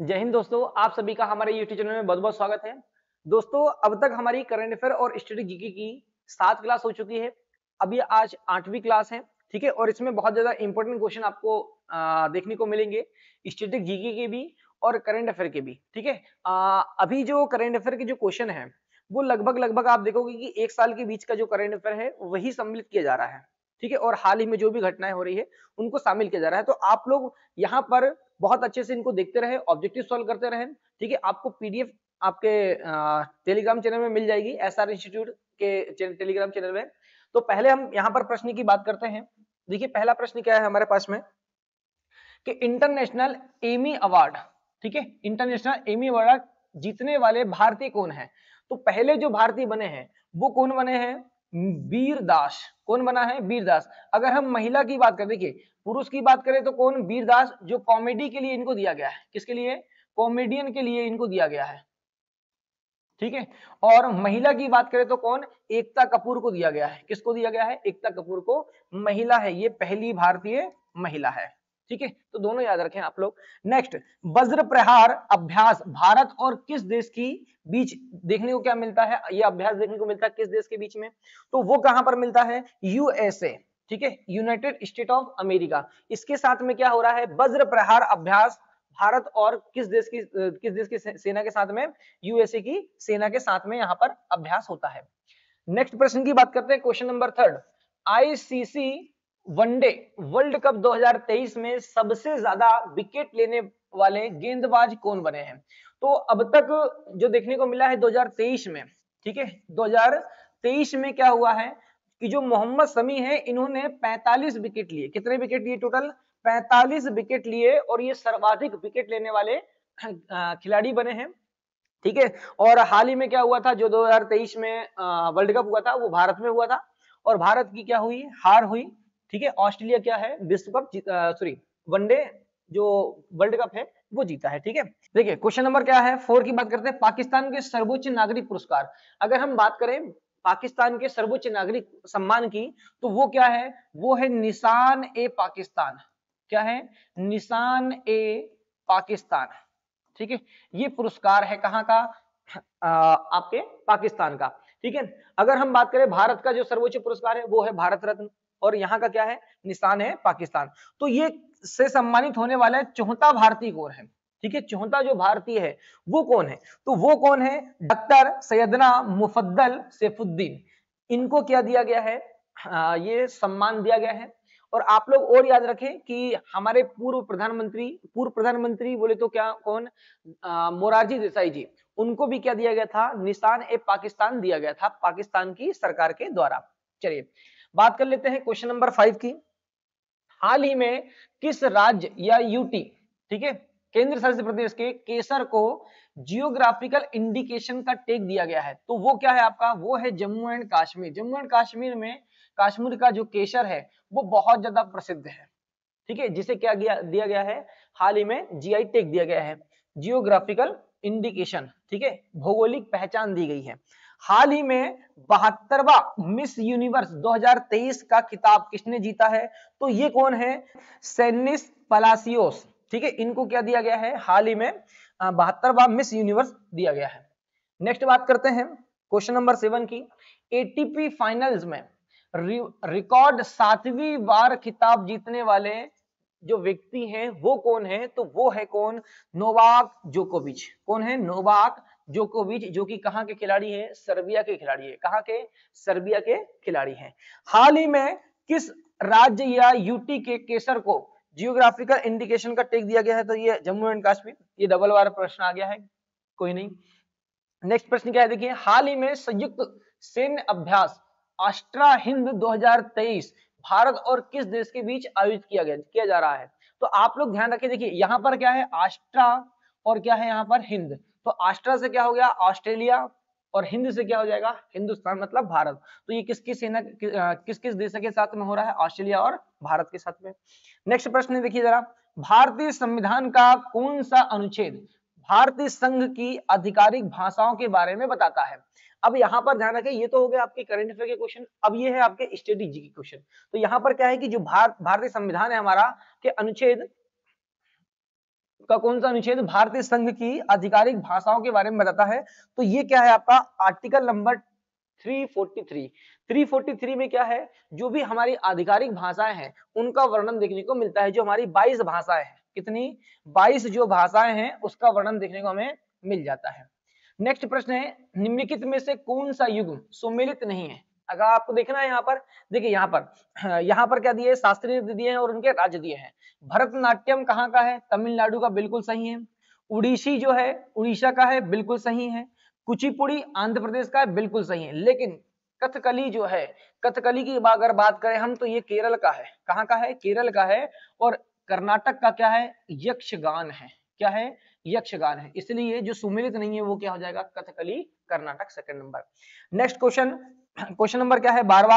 जय हिंद दोस्तों आप सभी का हमारे यूट्यूब चैनल में बहुत बहुत स्वागत है दोस्तों अब तक हमारी करंट अफेयर और स्टडी जीके की सात क्लास हो चुकी है अभी आज आठवीं क्लास है ठीक है और इसमें बहुत ज्यादा इंपॉर्टेंट क्वेश्चन आपको आ, देखने को मिलेंगे स्टेटिक जीके के भी और करंट अफेयर के भी ठीक है अभी जो करंट अफेयर के जो क्वेश्चन है वो लगभग लगभग आप देखोगे कि एक साल के बीच का जो करंट अफेयर है वही सम्मिलित किया जा रहा है ठीक है और हाल ही में जो भी घटनाएं हो रही है उनको शामिल किया जा रहा है तो आप लोग यहाँ पर बहुत अच्छे से इनको देखते रहे ऑब्जेक्टिव सॉल्व करते रहे ठीक है आपको पीडीएफ आपके टेलीग्राम चैनल में मिल जाएगी एस आर इंस्टीट्यूट के टेलीग्राम चैनल में तो पहले हम यहाँ पर प्रश्न की बात करते हैं देखिए पहला प्रश्न क्या है हमारे पास में कि इंटरनेशनल एमी अवार्ड ठीक है इंटरनेशनल एमी अवार्ड जीतने वाले भारतीय कौन है तो पहले जो भारतीय बने हैं वो कौन बने हैं वीरदास कौन बना है वीरदास अगर हम महिला की बात करें देखिए पुरुष की बात करें तो कौन वीरदास जो कॉमेडी के लिए इनको दिया गया है किसके लिए कॉमेडियन के लिए इनको दिया गया है ठीक है और महिला की बात करें तो कौन एकता कपूर को दिया गया है किसको दिया गया है एकता कपूर को महिला है ये पहली भारतीय महिला है ठीक है तो दोनों याद रखें आप लोग नेक्स्ट वज्र प्रहार अभ्यास भारत और किस देश की बीच देखने को क्या मिलता है यह अभ्यास देखने को मिलता है किस देश के बीच में तो वो कहां पर मिलता है यूएसए ठीक है यूनाइटेड स्टेट ऑफ अमेरिका इसके साथ में क्या हो रहा है वज्र प्रहार अभ्यास भारत और किस देश की किस देश की सेना के साथ में यूएसए की सेना के साथ में यहाँ पर अभ्यास होता है नेक्स्ट प्रश्न की बात करते हैं question number third ICC one day world cup 2023 में सबसे ज्यादा विकेट लेने वाले गेंदबाज कौन बने हैं तो अब तक जो देखने को मिला है 2023 में ठीक है 2023 में क्या हुआ है कि जो मोहम्मद समी है इन्होंने 45 विकेट लिए कितने विकेट लिए टोटल 45 विकेट लिए और ये सर्वाधिक विकेट लेने वाले खिलाड़ी बने हैं ठीक है और हाल ही में क्या हुआ था जो 2023 में वर्ल्ड कप हुआ था वो भारत में हुआ था और भारत की क्या हुई हार हुई ठीक है ऑस्ट्रेलिया क्या है विश्व कप सॉरी वनडे जो वर्ल्ड कप है वो जीता है ठीक है देखिए क्वेश्चन नंबर क्या है फोर की बात करते हैं पाकिस्तान के सर्वोच्च नागरिक पुरस्कार अगर हम बात करें पाकिस्तान के सर्वोच्च नागरिक सम्मान की तो वो क्या है वो है निशान ए पाकिस्तान क्या है निशान ए पाकिस्तान ठीक है ये पुरस्कार है कहाँ का आपके पाकिस्तान का ठीक है अगर हम बात करें भारत का जो सर्वोच्च पुरस्कार है वो है भारत रत्न और यहाँ का क्या है निशान है पाकिस्तान तो ये से सम्मानित होने वाला है चौथा भारतीय कौन है ठीक है चौथा जो भारतीय है वो कौन है तो वो कौन है डॉक्टर सैदना मुफद्दल सैफुद्दीन इनको क्या दिया गया है आ, ये सम्मान दिया गया है और आप लोग और याद रखें कि हमारे पूर्व प्रधानमंत्री पूर्व प्रधानमंत्री बोले तो क्या कौन मोरारजी देसाई जी उनको भी क्या दिया गया था निशान ए पाकिस्तान दिया गया था पाकिस्तान की सरकार के द्वारा चलिए बात कर लेते हैं क्वेश्चन नंबर फाइव की हाल ही में किस राज्य या यूटी ठीक है केंद्र शासित प्रदेश के केसर को जियोग्राफिकल इंडिकेशन का टेक दिया गया है तो वो क्या है आपका वो है जम्मू एंड काश्मीर जम्मू एंड काश्मीर में काश्मीर का जो केसर है वो बहुत ज्यादा प्रसिद्ध है ठीक है जिसे क्या गया, दिया गया है हाल ही में जीआई टेक दिया गया है जियोग्राफिकल इंडिकेशन ठीक है भौगोलिक पहचान दी गई है हाल ही में बहत्तरवा मिस यूनिवर्स 2023 का किताब किसने जीता है तो ये कौन है सेनिस पलासियोस ठीक है इनको क्या दिया गया है हाल ही में बहत्तरवा मिस यूनिवर्स दिया गया है नेक्स्ट बात करते हैं क्वेश्चन नंबर सेवन की एटीपी फाइनल्स में रिकॉर्ड सातवीं बार खिताब जीतने वाले जो व्यक्ति हैं वो कौन है तो वो है कौन नोवाक जोकोविच कौन है नोवाक जोकोविच जो कि कहाँ के खिलाड़ी हैं सर्बिया के खिलाड़ी है कहाँ के सर्बिया के खिलाड़ी हैं हाल ही में किस राज्य या यूटी के केसर को जियोग्राफिकल इंडिकेशन का टेक दिया गया है तो ये जम्मू एंड कश्मीर ये डबल वाला प्रश्न आ गया है कोई नहीं नेक्स्ट प्रश्न क्या है देखिए हाल ही में संयुक्त सैन्य अभ्यास आस्ट्रा हिंद 2023 भारत और किस देश के बीच आयोजित किया गया किया जा रहा है तो आप लोग ध्यान रखें देखिए यहाँ पर क्या है आस्ट्रा और क्या है यहाँ पर हिंद तो आस्ट्रा से क्या हो गया ऑस्ट्रेलिया और हिंद से क्या हो जाएगा हिंदुस्तान मतलब भारत तो ये किसकी सेना किस किस देश के साथ में हो रहा है ऑस्ट्रेलिया और भारत के साथ में नेक्स्ट प्रश्न देखिए जरा भारतीय संविधान का कौन सा अनुच्छेद भारतीय संघ की आधिकारिक भाषाओं के बारे में बताता है अब यहाँ पर ध्यान रखें ये तो हो गया आपके करंट अफेयर के क्वेश्चन अब ये है आपके स्ट्रेटेजी के क्वेश्चन तो यहाँ पर क्या है कि जो भारत भारतीय संविधान है हमारा के अनुच्छेद का कौन सा अनुच्छेद भारतीय संघ की आधिकारिक भाषाओं के बारे में बताता है तो ये क्या है आपका आर्टिकल नंबर 343 343 में क्या है जो भी हमारी आधिकारिक भाषाएं हैं उनका वर्णन देखने को मिलता है जो हमारी 22 भाषाएं हैं कितनी 22 जो भाषाएं हैं उसका वर्णन देखने को हमें मिल जाता है नेक्स्ट प्रश्न है निम्नलिखित में से कौन सा युग सुमिलित नहीं है अगर आपको देखना है यहाँ पर देखिए यहाँ पर हाँ, यहाँ पर क्या दिए शास्त्रीय नृत्य दिए हैं और उनके राज्य दिए हैं भरतनाट्यम कहाँ का है तमिलनाडु का बिल्कुल सही है उड़ीसी जो है उड़ीसा का है बिल्कुल सही है कुचिपुड़ी आंध्र प्रदेश का है बिल्कुल सही है लेकिन कथकली जो है कथकली की अगर बात करें हम तो ये केरल का है कहाँ का है केरल का है और कर्नाटक का क्या है यक्षगान है क्या है यक्षगान है इसलिए जो सुमेलित नहीं है वो क्या हो जाएगा Kathakali Karnataka second number next question question number क्या है बारवा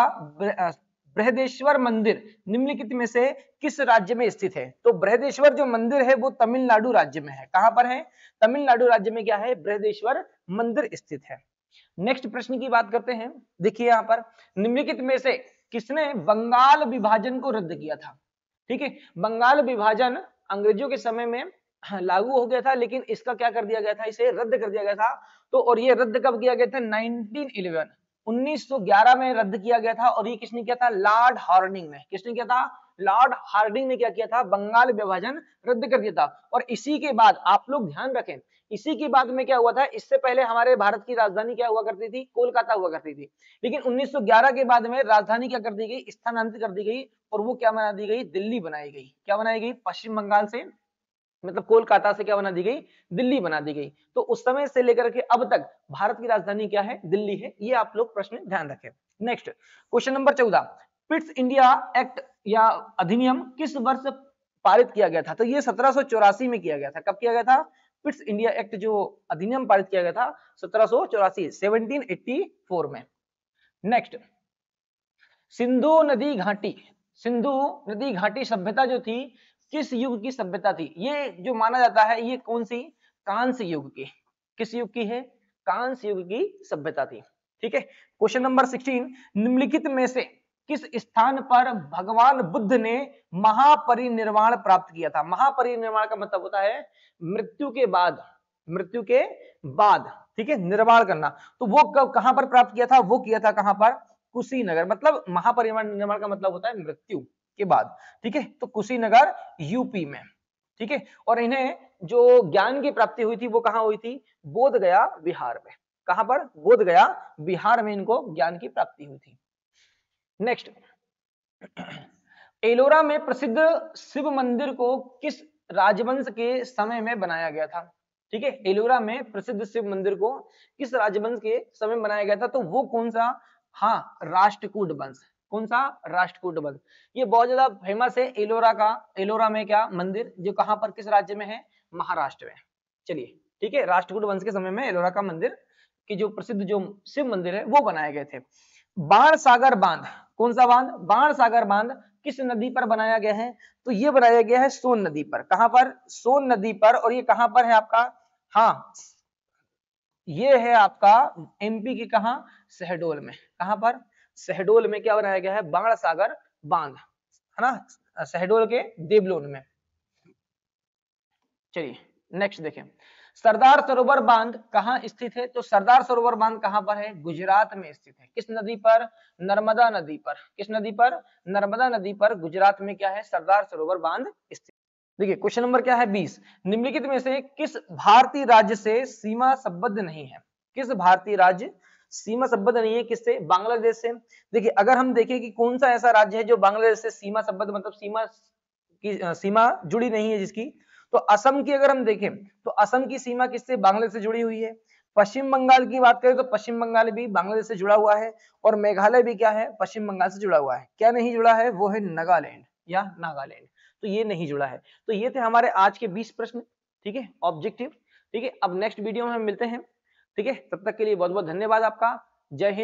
बृहदेश्वर मंदिर निम्नलिखित में से किस राज्य में स्थित है तो बृहदेश्वर जो मंदिर है वो तमिलनाडु राज्य में है कहां पर है तमिलनाडु राज्य में क्या है बृहदेश्वर मंदिर स्थित है नेक्स्ट प्रश्न की बात करते हैं देखिए यहाँ पर निम्नलिखित में से किसने बंगाल विभाजन को रद्द किया था ठीक है बंगाल विभाजन अंग्रेजों के समय में लागू हो गया था लेकिन इसका क्या कर दिया गया था इसे रद्द कर दिया गया था तो और ये रद्द कब किया गया था 1911 1911 में रद्द किया गया था और ये किसने किया था लॉर्ड हार्डिंग ने किसने किया था लॉर्ड हार्डिंग ने क्या किया था बंगाल विभाजन रद्द कर दिया था और इसी के बाद आप लोग ध्यान रखें इसी के बाद में क्या हुआ था इससे पहले हमारे भारत की राजधानी क्या हुआ करती थी कोलकाता हुआ करती थी लेकिन 1911 के बाद में राजधानी क्या कर दी गई स्थानांतरित कर दी गई और वो क्या बना दी गई दिल्ली बनाई गई क्या बनाई गई पश्चिम बंगाल से मतलब कोलकाता से क्या बना दी गई दिल्ली बना दी गई तो उस समय से लेकर के अब तक भारत की राजधानी क्या है दिल्ली है ये आप लोग प्रश्न ध्यान रखें नेक्स्ट क्वेश्चन नंबर चौदह पिट्स इंडिया एक्ट या अधिनियम किस वर्ष पारित किया गया था तो ये सत्रह में किया गया था कब किया गया था पिट्स इंडिया एक्ट जो अधिनियम पारित किया गया था सत्रह सो में नेक्स्ट सिंधु नदी घाटी सिंधु नदी घाटी सभ्यता जो थी किस युग की सभ्यता थी ये जो माना जाता है ये कौन सी कांस युग की किस युग की है कांस युग की सभ्यता थी ठीक है क्वेश्चन नंबर सिक्सटीन निम्नलिखित में से किस स्थान पर भगवान बुद्ध ने महापरिनिर्वाण प्राप्त किया था महापरिनिर्वाण का मतलब होता है मृत्यु के बाद मृत्यु के बाद ठीक है निर्वाण करना तो वो कब कहां पर प्राप्त किया था वो किया था कहां पर कुशीनगर मतलब महापरिनिर्वाण निर्माण का मतलब होता है मृत्यु के बाद ठीक है तो कुशीनगर यूपी में ठीक है और इन्हें जो ज्ञान की प्राप्ति हुई थी वो कहा हुई थी बोध गया बिहार में कहा पर बोध गया बिहार में इनको ज्ञान की प्राप्ति हुई थी नेक्स्ट एलोरा में प्रसिद्ध शिव मंदिर को किस राजवंश के समय में बनाया गया था ठीक है एलोरा में प्रसिद्ध शिव मंदिर को किस राजवंश के समय बनाया गया था तो वो कौन सा हाँ राष्ट्रकूट वंश कौन सा राष्ट्रकूट वध ये बहुत ज्यादा फेमस है एलोरा का एलोरा में क्या मंदिर जो कहां पर किस राज्य में है महाराष्ट्र में चलिए ठीक है राष्ट्रकूट वंश के समय में एलोरा का मंदिर की जो प्रसिद्ध जो शिव मंदिर है वो बनाए गए थे बाण सागर बांध कौन सा बांध बाण सागर बांध किस नदी पर बनाया गया है तो ये बनाया गया है सोन नदी पर कहां पर सोन नदी पर और ये कहां पर है आपका हाँ ये है आपका एमपी के कहा शहडोल में कहां पर शहडोल में क्या बनाया गया है बाण सागर बांध है ना शहडोल के देवलोन में चलिए नेक्स्ट देखें सरदार सरोवर बांध कहाँ स्थित है तो सरदार सरोवर बांध कहां पर है गुजरात में स्थित है किस नदी पर नर्मदा नदी पर किस नदी पर नर्मदा नदी पर गुजरात में क्या है सरदार सरोवर बांध स्थित देखिए क्वेश्चन नंबर क्या है बीस निम्नलिखित में से किस भारतीय राज्य से सीमा संबद्ध नहीं है किस भारतीय राज्य सीमा संबद्ध नहीं है किससे बांग्लादेश से देखिए अगर हम देखें कि कौन सा ऐसा राज्य है जो बांग्लादेश से सीमा संबद्ध मतलब सीमा की सीमा जुड़ी नहीं है जिसकी तो असम की अगर हम देखें तो असम की सीमा किससे बांग्लादेश से जुड़ी हुई है पश्चिम बंगाल की बात करें तो पश्चिम बंगाल भी बांग्लादेश से जुड़ा हुआ है और मेघालय भी क्या है पश्चिम बंगाल से जुड़ा हुआ है क्या नहीं जुड़ा है वो है नागालैंड या नागालैंड तो ये नहीं जुड़ा है तो ये थे हमारे आज के बीस प्रश्न ठीक है ऑब्जेक्टिव ठीक है अब नेक्स्ट वीडियो में हम मिलते हैं ठीक है तब तक के लिए बहुत बहुत धन्यवाद आपका जय हिंद